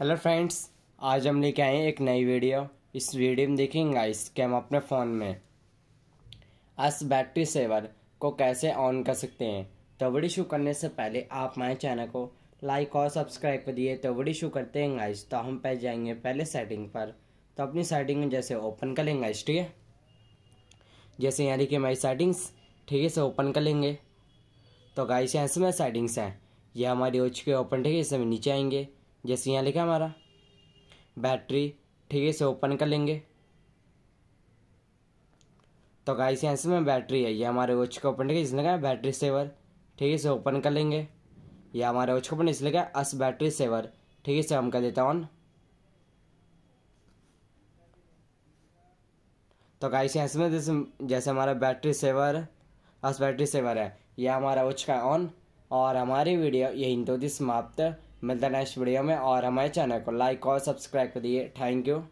hello friends आज हम लेके आए हैं एक नई वीडियो इस वीडियो में देखेंगे गाइस कि हम अपने फ़ोन में अस बैटरी सेवर को कैसे ऑन कर सकते हैं तो वीडियो शुरू करने से पहले आप हमारे चैनल को लाइक और सब्सक्राइब कर दिए तो वीडियो शुरू करते हैं गाइस तो हम पे जाएंगे पहले सेटिंग पर तो अपनी सेटिंग में जैसे ओपन कर लेंगे गाइस ठीक है जैसे यहाँ देखिए हमारी सेटिंग्स ठीक है से ओपन कर लेंगे तो गाइस यहाँ से मैं सेटिंग्स हैं ये हमारी हो चुकी ओपन ठीक है इसमें नीचे आएंगे जैसे यहाँ लिखा हमारा बैटरी ठीक है इसे ओपन कर लेंगे तो गाइस यहाँ से बैटरी है ये हमारे वॉच का ओपन इसने कहा बैटरी सेवर ठीक है इसे ओपन कर लेंगे ये हमारे वॉच का ओपन इसलिए कहा अस बैटरी सेवर ठीक है इसे हम कर देता ऑन तो गाइस यहाँ से जैसे जैसे हमारा battery saver as battery saver है यह हमारा वॉच का ऑन और हमारी वीडियो यही तो समाप्त मिलता है नेक्स्ट वीडियो में और हमारे चैनल को लाइक और सब्सक्राइब करिए थैंक यू